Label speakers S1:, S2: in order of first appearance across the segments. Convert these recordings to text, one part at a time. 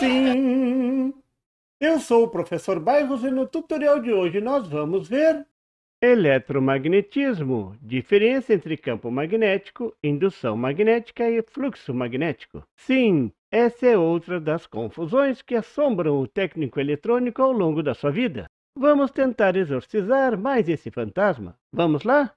S1: Sim, Eu sou o professor Bairros e no tutorial de hoje nós vamos ver eletromagnetismo, diferença entre campo magnético, indução magnética e fluxo magnético. Sim, essa é outra das confusões que assombram o técnico eletrônico ao longo da sua vida. Vamos tentar exorcizar mais esse fantasma. Vamos lá?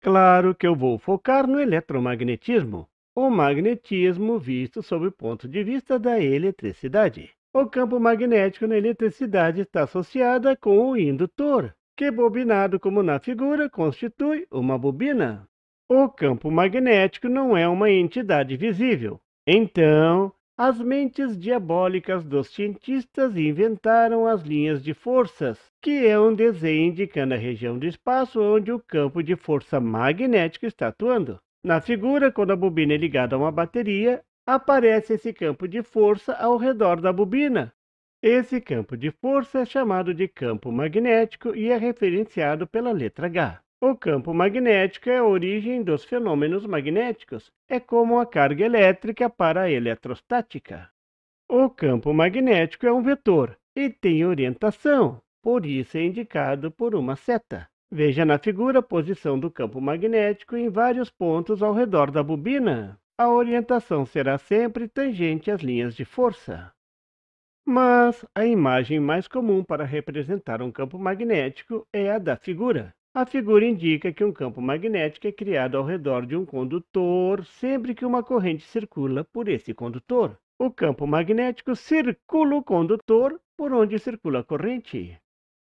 S1: Claro que eu vou focar no eletromagnetismo o magnetismo visto sob o ponto de vista da eletricidade. O campo magnético na eletricidade está associado com o indutor, que, bobinado como na figura, constitui uma bobina. O campo magnético não é uma entidade visível. Então, as mentes diabólicas dos cientistas inventaram as linhas de forças, que é um desenho indicando a região do espaço onde o campo de força magnética está atuando. Na figura, quando a bobina é ligada a uma bateria, aparece esse campo de força ao redor da bobina. Esse campo de força é chamado de campo magnético e é referenciado pela letra H. O campo magnético é a origem dos fenômenos magnéticos. É como a carga elétrica para a eletrostática. O campo magnético é um vetor e tem orientação, por isso é indicado por uma seta. Veja na figura a posição do campo magnético em vários pontos ao redor da bobina. A orientação será sempre tangente às linhas de força. Mas a imagem mais comum para representar um campo magnético é a da figura. A figura indica que um campo magnético é criado ao redor de um condutor sempre que uma corrente circula por esse condutor. O campo magnético circula o condutor por onde circula a corrente.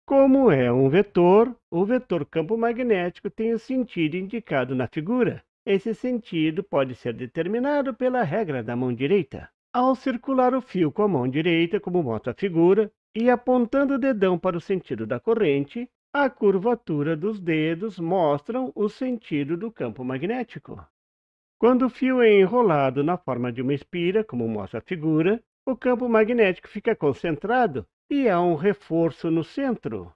S1: Como é um vetor, o vetor campo magnético tem o sentido indicado na figura. Esse sentido pode ser determinado pela regra da mão direita. Ao circular o fio com a mão direita, como mostra a figura, e apontando o dedão para o sentido da corrente, a curvatura dos dedos mostram o sentido do campo magnético. Quando o fio é enrolado na forma de uma espira, como mostra a figura, o campo magnético fica concentrado e há um reforço no centro.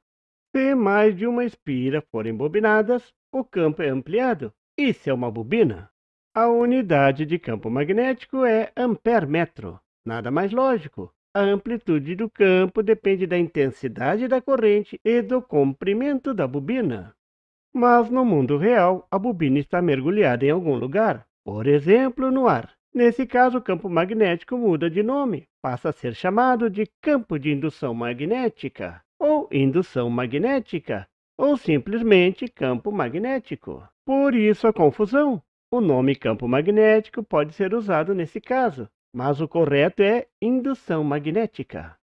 S1: Se mais de uma espira forem bobinadas, o campo é ampliado. Isso é uma bobina. A unidade de campo magnético é ampermetro. Nada mais lógico. A amplitude do campo depende da intensidade da corrente e do comprimento da bobina. Mas no mundo real, a bobina está mergulhada em algum lugar, por exemplo, no ar. Nesse caso, o campo magnético muda de nome, passa a ser chamado de campo de indução magnética, ou indução magnética, ou simplesmente campo magnético. Por isso a confusão. O nome campo magnético pode ser usado nesse caso, mas o correto é indução magnética.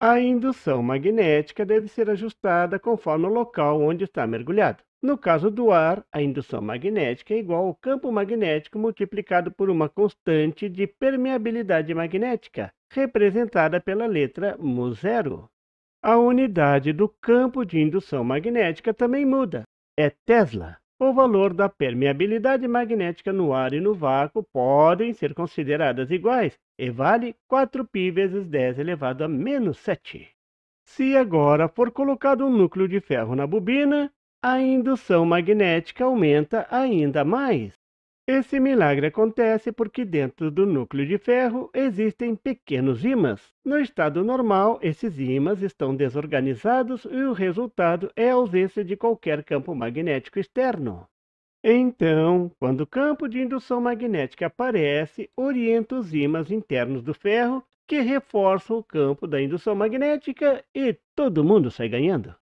S1: A indução magnética deve ser ajustada conforme o local onde está mergulhado. No caso do ar, a indução magnética é igual ao campo magnético multiplicado por uma constante de permeabilidade magnética, representada pela letra mu zero. A unidade do campo de indução magnética também muda. É Tesla. O valor da permeabilidade magnética no ar e no vácuo podem ser consideradas iguais e vale 4π vezes 10 elevado a menos 7. Se agora for colocado um núcleo de ferro na bobina, a indução magnética aumenta ainda mais. Esse milagre acontece porque dentro do núcleo de ferro existem pequenos ímãs. No estado normal, esses ímãs estão desorganizados e o resultado é a ausência de qualquer campo magnético externo. Então, quando o campo de indução magnética aparece, orienta os ímãs internos do ferro que reforçam o campo da indução magnética e todo mundo sai ganhando.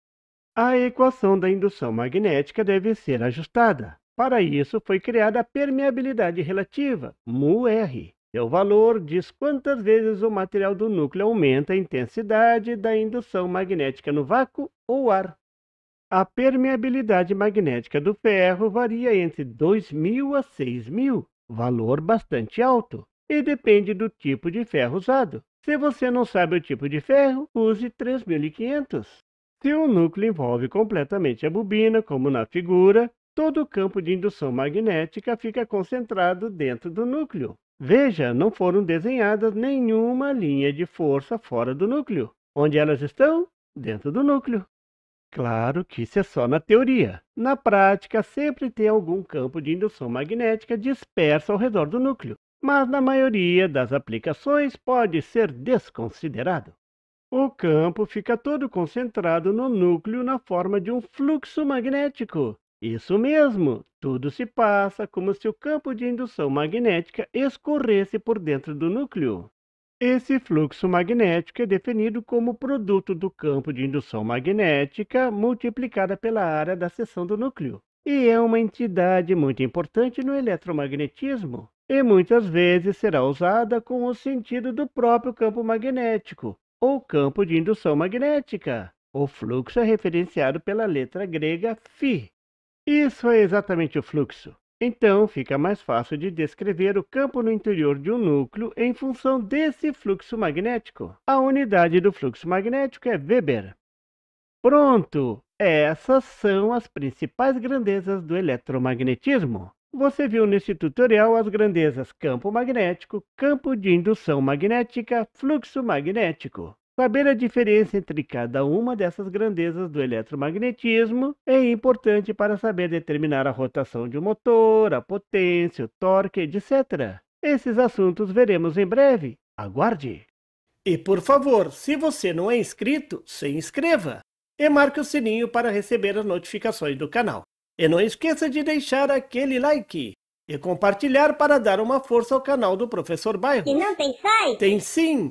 S1: A equação da indução magnética deve ser ajustada. Para isso, foi criada a permeabilidade relativa, μr. Seu é valor diz quantas vezes o material do núcleo aumenta a intensidade da indução magnética no vácuo ou ar. A permeabilidade magnética do ferro varia entre 2.000 a 6.000, valor bastante alto, e depende do tipo de ferro usado. Se você não sabe o tipo de ferro, use 3.500. Se o núcleo envolve completamente a bobina, como na figura, todo o campo de indução magnética fica concentrado dentro do núcleo. Veja, não foram desenhadas nenhuma linha de força fora do núcleo. Onde elas estão? Dentro do núcleo. Claro que isso é só na teoria. Na prática, sempre tem algum campo de indução magnética disperso ao redor do núcleo, mas na maioria das aplicações pode ser desconsiderado. O campo fica todo concentrado no núcleo na forma de um fluxo magnético, isso mesmo, tudo se passa como se o campo de indução magnética escorresse por dentro do núcleo. Esse fluxo magnético é definido como produto do campo de indução magnética multiplicada pela área da seção do núcleo, e é uma entidade muito importante no eletromagnetismo, e muitas vezes será usada com o sentido do próprio campo magnético, ou campo de indução magnética. O fluxo é referenciado pela letra grega φ, isso é exatamente o fluxo. Então, fica mais fácil de descrever o campo no interior de um núcleo em função desse fluxo magnético. A unidade do fluxo magnético é Weber. Pronto! Essas são as principais grandezas do eletromagnetismo. Você viu neste tutorial as grandezas campo magnético, campo de indução magnética, fluxo magnético. Saber a diferença entre cada uma dessas grandezas do eletromagnetismo é importante para saber determinar a rotação de um motor, a potência, o torque, etc. Esses assuntos veremos em breve. Aguarde! E por favor, se você não é inscrito, se inscreva e marque o sininho para receber as notificações do canal. E não esqueça de deixar aquele like e compartilhar para dar uma força ao canal do Professor Bairro. E não tem site? Tem sim!